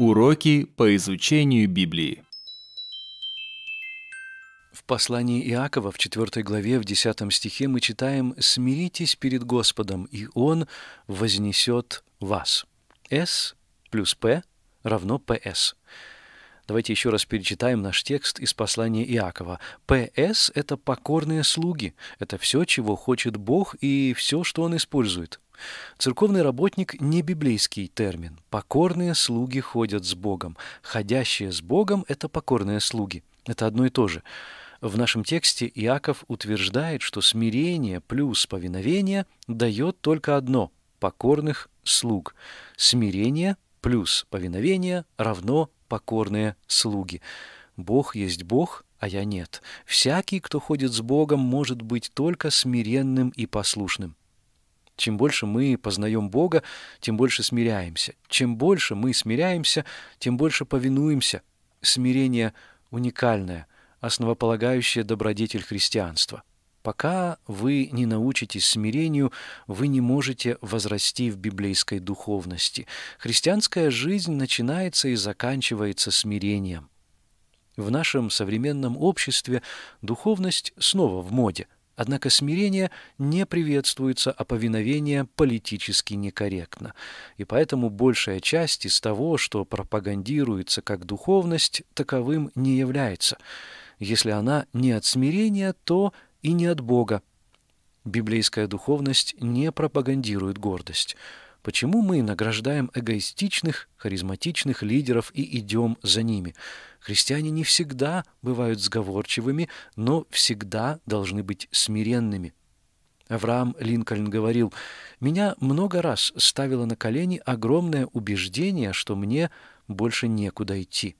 Уроки по изучению Библии. В послании Иакова в 4 главе в 10 стихе мы читаем «Смиритесь перед Господом, и Он вознесет вас». «С» плюс «П» равно «ПС». Давайте еще раз перечитаем наш текст из послания Иакова. «ПС» — это покорные слуги, это все, чего хочет Бог и все, что Он использует – Церковный работник – не библейский термин. Покорные слуги ходят с Богом. Ходящие с Богом – это покорные слуги. Это одно и то же. В нашем тексте Иаков утверждает, что смирение плюс повиновение дает только одно – покорных слуг. Смирение плюс повиновение равно покорные слуги. Бог есть Бог, а я нет. Всякий, кто ходит с Богом, может быть только смиренным и послушным. Чем больше мы познаем Бога, тем больше смиряемся. Чем больше мы смиряемся, тем больше повинуемся. Смирение уникальное, основополагающее добродетель христианства. Пока вы не научитесь смирению, вы не можете возрасти в библейской духовности. Христианская жизнь начинается и заканчивается смирением. В нашем современном обществе духовность снова в моде – Однако смирение не приветствуется, а повиновение политически некорректно. И поэтому большая часть из того, что пропагандируется как духовность, таковым не является. Если она не от смирения, то и не от Бога. Библейская духовность не пропагандирует гордость. Почему мы награждаем эгоистичных, харизматичных лидеров и идем за ними? Христиане не всегда бывают сговорчивыми, но всегда должны быть смиренными. Авраам Линкольн говорил, «Меня много раз ставило на колени огромное убеждение, что мне больше некуда идти».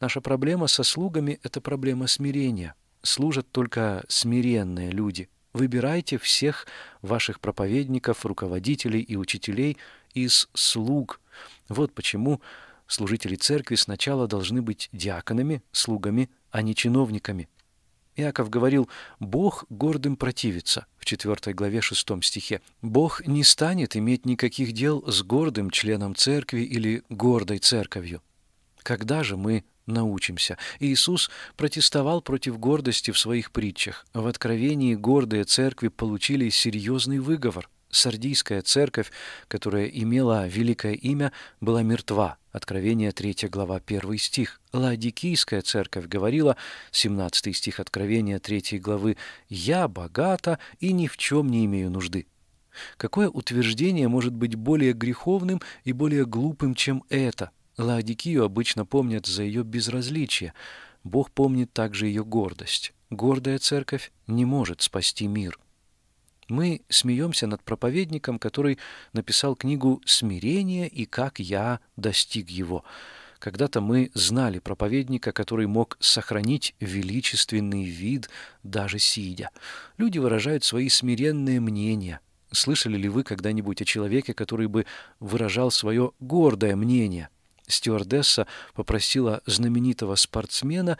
Наша проблема со слугами – это проблема смирения. Служат только смиренные люди – Выбирайте всех ваших проповедников, руководителей и учителей из слуг. Вот почему служители церкви сначала должны быть диаконами, слугами, а не чиновниками. Иаков говорил, «Бог гордым противится» в 4 главе 6 стихе. Бог не станет иметь никаких дел с гордым членом церкви или гордой церковью. Когда же мы научимся. Иисус протестовал против гордости в своих притчах. В Откровении гордые церкви получили серьезный выговор. Сардийская церковь, которая имела великое имя, была мертва. Откровение 3 глава 1 стих. Ладикийская церковь говорила, 17 стих Откровения 3 главы, «Я богата и ни в чем не имею нужды». Какое утверждение может быть более греховным и более глупым, чем это – Лаодикию обычно помнят за ее безразличие. Бог помнит также ее гордость. Гордая церковь не может спасти мир. Мы смеемся над проповедником, который написал книгу «Смирение и как я достиг его». Когда-то мы знали проповедника, который мог сохранить величественный вид, даже сидя. Люди выражают свои смиренные мнения. Слышали ли вы когда-нибудь о человеке, который бы выражал свое гордое мнение – стюардесса попросила знаменитого спортсмена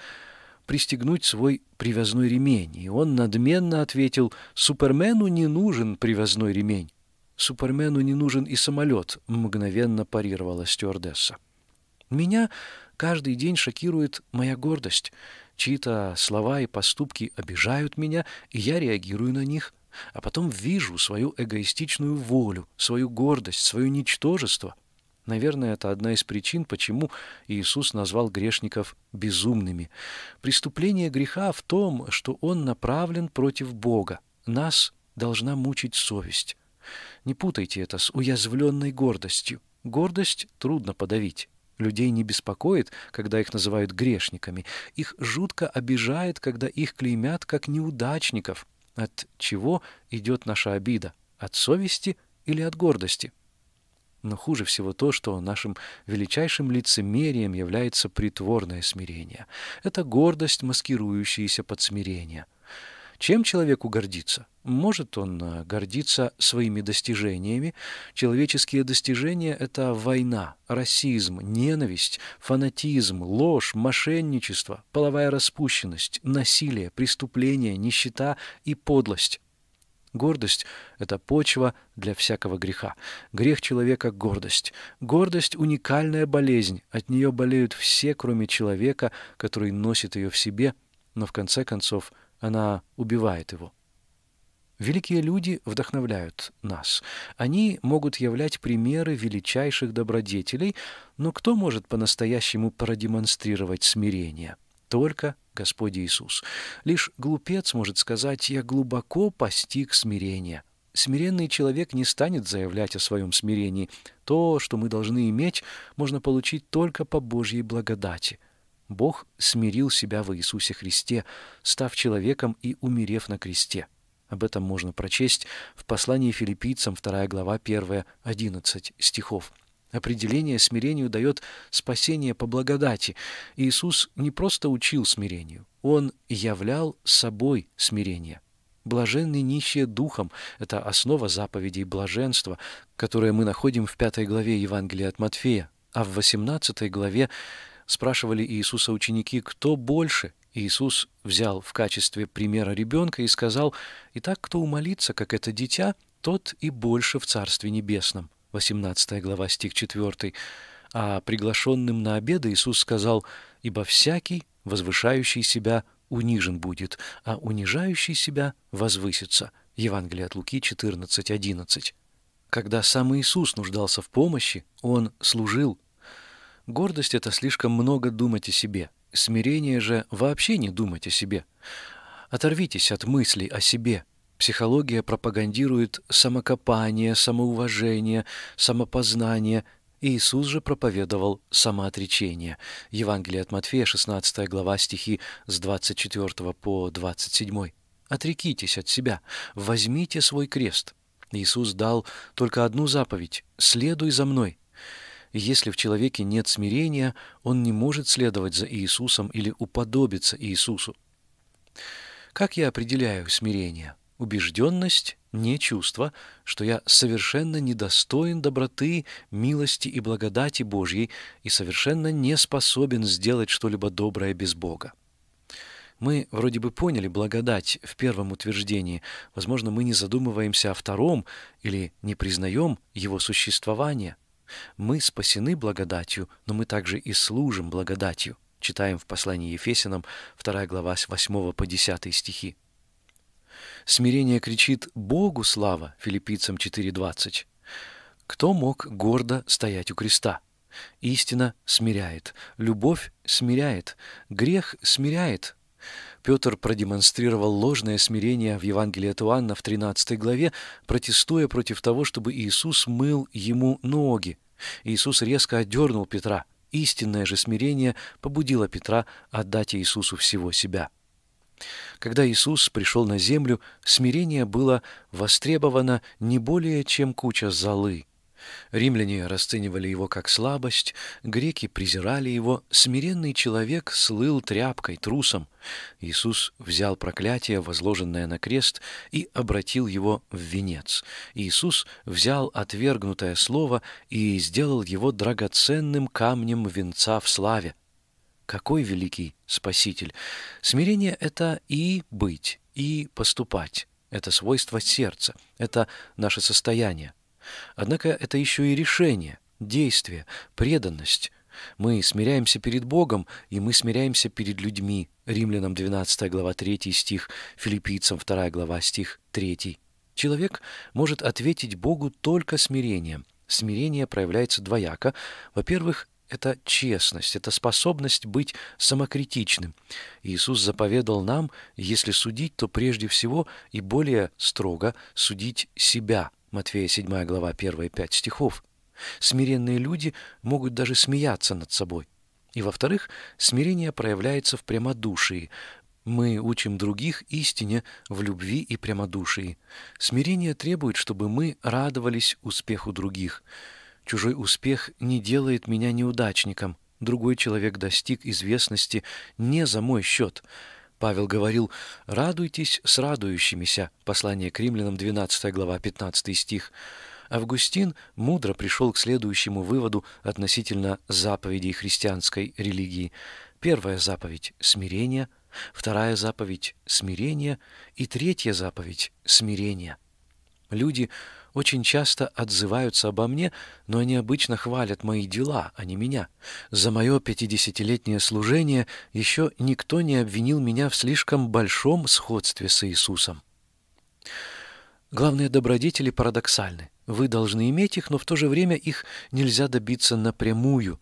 пристегнуть свой привязной ремень, и он надменно ответил «Супермену не нужен привязной ремень». «Супермену не нужен и самолет», — мгновенно парировала стюардесса. «Меня каждый день шокирует моя гордость. Чьи-то слова и поступки обижают меня, и я реагирую на них, а потом вижу свою эгоистичную волю, свою гордость, свое ничтожество. Наверное, это одна из причин, почему Иисус назвал грешников безумными. Преступление греха в том, что он направлен против Бога. Нас должна мучить совесть. Не путайте это с уязвленной гордостью. Гордость трудно подавить. Людей не беспокоит, когда их называют грешниками. Их жутко обижает, когда их клеймят как неудачников. От чего идет наша обида? От совести или от гордости? Но хуже всего то, что нашим величайшим лицемерием является притворное смирение. Это гордость, маскирующаяся под смирение. Чем человеку гордиться? Может он э, гордиться своими достижениями. Человеческие достижения – это война, расизм, ненависть, фанатизм, ложь, мошенничество, половая распущенность, насилие, преступление, нищета и подлость. Гордость – это почва для всякого греха. Грех человека – гордость. Гордость – уникальная болезнь. От нее болеют все, кроме человека, который носит ее в себе, но в конце концов она убивает его. Великие люди вдохновляют нас. Они могут являть примеры величайших добродетелей, но кто может по-настоящему продемонстрировать смирение? Только Господь Иисус. Лишь глупец может сказать «я глубоко постиг смирение». Смиренный человек не станет заявлять о своем смирении. То, что мы должны иметь, можно получить только по Божьей благодати. Бог смирил себя во Иисусе Христе, став человеком и умерев на кресте. Об этом можно прочесть в послании филиппийцам 2 глава 1-11 стихов. Определение смирению дает спасение по благодати. Иисус не просто учил смирению, Он являл собой смирение. блаженный нищие духом – это основа заповедей блаженства, которые мы находим в пятой главе Евангелия от Матфея. А в восемнадцатой главе спрашивали Иисуса ученики, кто больше. Иисус взял в качестве примера ребенка и сказал, «Итак, кто умолится, как это дитя, тот и больше в Царстве Небесном». 18 глава, стих 4. А приглашенным на обед Иисус сказал, «Ибо всякий, возвышающий себя, унижен будет, а унижающий себя возвысится». Евангелие от Луки 14, 11. Когда сам Иисус нуждался в помощи, Он служил. Гордость — это слишком много думать о себе. Смирение же — вообще не думать о себе. Оторвитесь от мыслей о себе — Психология пропагандирует самокопание, самоуважение, самопознание. Иисус же проповедовал самоотречение. Евангелие от Матфея, 16 глава, стихи с 24 по 27. «Отрекитесь от себя, возьмите свой крест». Иисус дал только одну заповедь «Следуй за мной». Если в человеке нет смирения, он не может следовать за Иисусом или уподобиться Иисусу. Как я определяю смирение? Убежденность – не чувство, что я совершенно недостоин доброты, милости и благодати Божьей и совершенно не способен сделать что-либо доброе без Бога. Мы вроде бы поняли благодать в первом утверждении. Возможно, мы не задумываемся о втором или не признаем его существование. Мы спасены благодатью, но мы также и служим благодатью. Читаем в послании Ефесянам 2 глава с 8 по 10 стихи. Смирение кричит «Богу слава» филиппийцам 4.20. Кто мог гордо стоять у креста? Истина смиряет, любовь смиряет, грех смиряет. Петр продемонстрировал ложное смирение в Евангелии от Иоанна в 13 главе, протестуя против того, чтобы Иисус мыл ему ноги. Иисус резко отдернул Петра. Истинное же смирение побудило Петра отдать Иисусу всего себя. Когда Иисус пришел на землю, смирение было востребовано не более, чем куча золы. Римляне расценивали его как слабость, греки презирали его, смиренный человек слыл тряпкой, трусом. Иисус взял проклятие, возложенное на крест, и обратил его в венец. Иисус взял отвергнутое слово и сделал его драгоценным камнем венца в славе какой великий Спаситель. Смирение – это и быть, и поступать. Это свойство сердца, это наше состояние. Однако это еще и решение, действие, преданность. Мы смиряемся перед Богом, и мы смиряемся перед людьми. Римлянам 12 глава 3 стих, Филиппийцам 2 глава стих 3. Человек может ответить Богу только смирением. Смирение проявляется двояко. Во-первых, это честность, это способность быть самокритичным. Иисус заповедал нам, если судить, то прежде всего и более строго судить себя. Матфея 7 глава 1 5 стихов. Смиренные люди могут даже смеяться над собой. И во-вторых, смирение проявляется в прямодушии. Мы учим других истине в любви и прямодушии. Смирение требует, чтобы мы радовались успеху других – Чужой успех не делает меня неудачником. Другой человек достиг известности не за мой счет. Павел говорил «Радуйтесь с радующимися» послание к римлянам 12 глава 15 стих. Августин мудро пришел к следующему выводу относительно заповедей христианской религии. Первая заповедь – смирение, вторая заповедь – смирение и третья заповедь – смирение. Люди – очень часто отзываются обо мне, но они обычно хвалят мои дела, а не меня. За мое пятидесятилетнее служение еще никто не обвинил меня в слишком большом сходстве с Иисусом. Главные добродетели парадоксальны. Вы должны иметь их, но в то же время их нельзя добиться напрямую.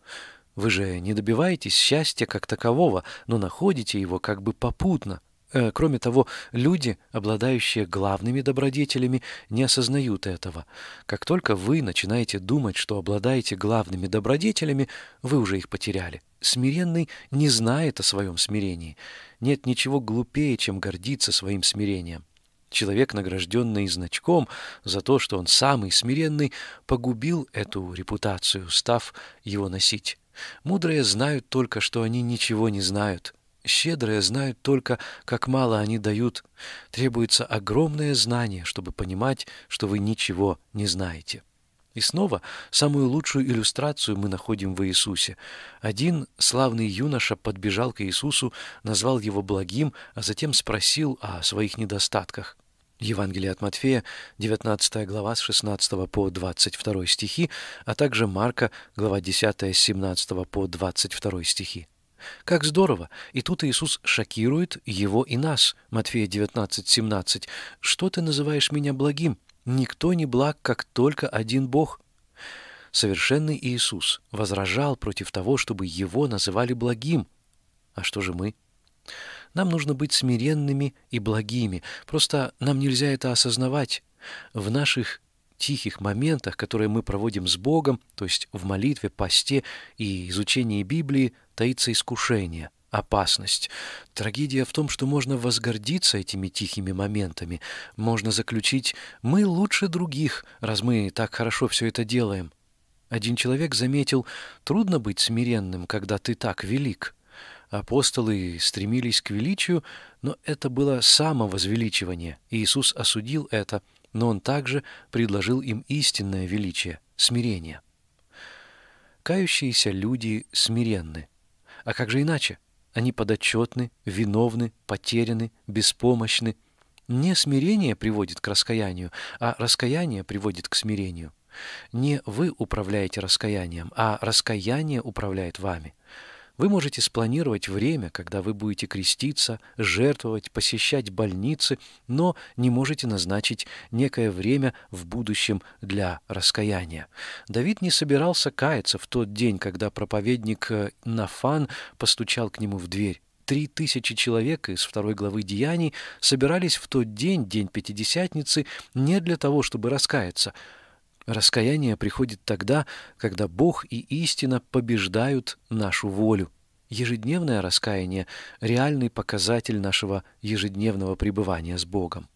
Вы же не добиваетесь счастья как такового, но находите его как бы попутно – Э, кроме того, люди, обладающие главными добродетелями, не осознают этого. Как только вы начинаете думать, что обладаете главными добродетелями, вы уже их потеряли. Смиренный не знает о своем смирении. Нет ничего глупее, чем гордиться своим смирением. Человек, награжденный значком за то, что он самый смиренный, погубил эту репутацию, став его носить. Мудрые знают только, что они ничего не знают – Щедрые знают только, как мало они дают. Требуется огромное знание, чтобы понимать, что вы ничего не знаете. И снова самую лучшую иллюстрацию мы находим в Иисусе. Один славный юноша подбежал к Иисусу, назвал его благим, а затем спросил о своих недостатках. Евангелие от Матфея, 19 глава с 16 по 22 стихи, а также Марка, глава 10 с 17 по 22 стихи. Как здорово! И тут Иисус шокирует его и нас. Матфея 19, 17. «Что ты называешь меня благим? Никто не благ, как только один Бог». Совершенный Иисус возражал против того, чтобы его называли благим. А что же мы? Нам нужно быть смиренными и благими. Просто нам нельзя это осознавать. В наших тихих моментах, которые мы проводим с Богом, то есть в молитве, посте и изучении Библии, таится искушение, опасность. Трагедия в том, что можно возгордиться этими тихими моментами, можно заключить «мы лучше других, раз мы так хорошо все это делаем». Один человек заметил «трудно быть смиренным, когда ты так велик». Апостолы стремились к величию, но это было самовозвеличивание. Иисус осудил это, но Он также предложил им истинное величие – смирение. Кающиеся люди смиренны. А как же иначе? Они подотчетны, виновны, потеряны, беспомощны. Не смирение приводит к раскаянию, а раскаяние приводит к смирению. Не вы управляете раскаянием, а раскаяние управляет вами. Вы можете спланировать время, когда вы будете креститься, жертвовать, посещать больницы, но не можете назначить некое время в будущем для раскаяния. Давид не собирался каяться в тот день, когда проповедник э, Нафан постучал к нему в дверь. Три тысячи человек из второй главы Деяний собирались в тот день, день Пятидесятницы, не для того, чтобы раскаяться – Раскаяние приходит тогда, когда Бог и истина побеждают нашу волю. Ежедневное раскаяние – реальный показатель нашего ежедневного пребывания с Богом.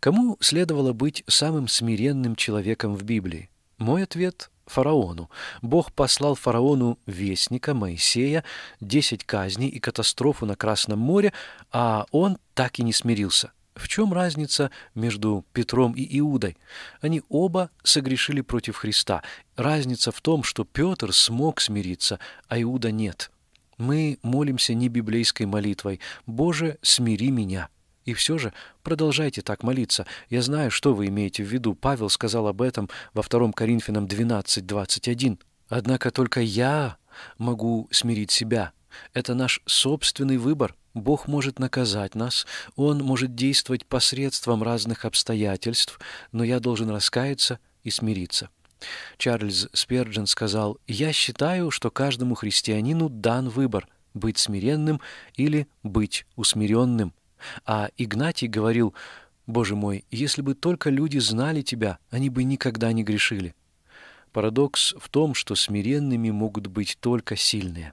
Кому следовало быть самым смиренным человеком в Библии? Мой ответ – фараону. Бог послал фараону вестника Моисея, десять казней и катастрофу на Красном море, а он так и не смирился. В чем разница между Петром и Иудой? Они оба согрешили против Христа. Разница в том, что Петр смог смириться, а Иуда нет. Мы молимся не библейской молитвой «Боже, смири меня». И все же продолжайте так молиться. Я знаю, что вы имеете в виду. Павел сказал об этом во 2 Коринфянам 12, 21. Однако только я могу смирить себя. Это наш собственный выбор – Бог может наказать нас, Он может действовать посредством разных обстоятельств, но я должен раскаяться и смириться. Чарльз Сперджин сказал, «Я считаю, что каждому христианину дан выбор – быть смиренным или быть усмиренным». А Игнатий говорил, «Боже мой, если бы только люди знали Тебя, они бы никогда не грешили». Парадокс в том, что смиренными могут быть только сильные.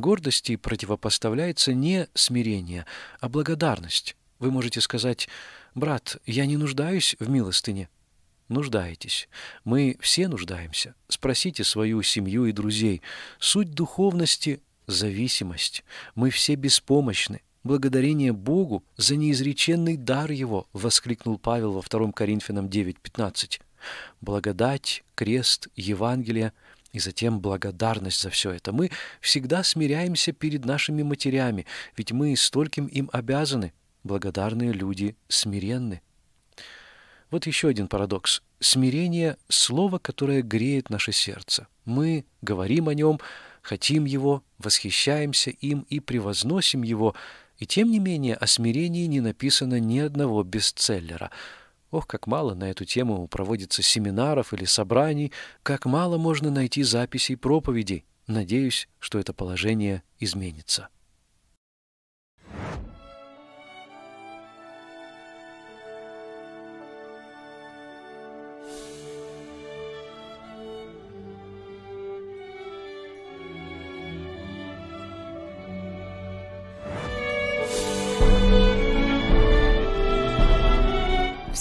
Гордости противопоставляется не смирение, а благодарность. Вы можете сказать, «Брат, я не нуждаюсь в милостыне». Нуждаетесь. Мы все нуждаемся. Спросите свою семью и друзей. Суть духовности – зависимость. Мы все беспомощны. Благодарение Богу за неизреченный дар Его, воскликнул Павел во 2 Коринфянам 9:15. Благодать, крест, Евангелие – и затем благодарность за все это. Мы всегда смиряемся перед нашими матерями, ведь мы стольким им обязаны. Благодарные люди смиренны. Вот еще один парадокс. Смирение – слово, которое греет наше сердце. Мы говорим о нем, хотим его, восхищаемся им и превозносим его. И тем не менее о смирении не написано ни одного бестселлера – Ох, как мало на эту тему проводится семинаров или собраний, как мало можно найти записей проповедей. Надеюсь, что это положение изменится.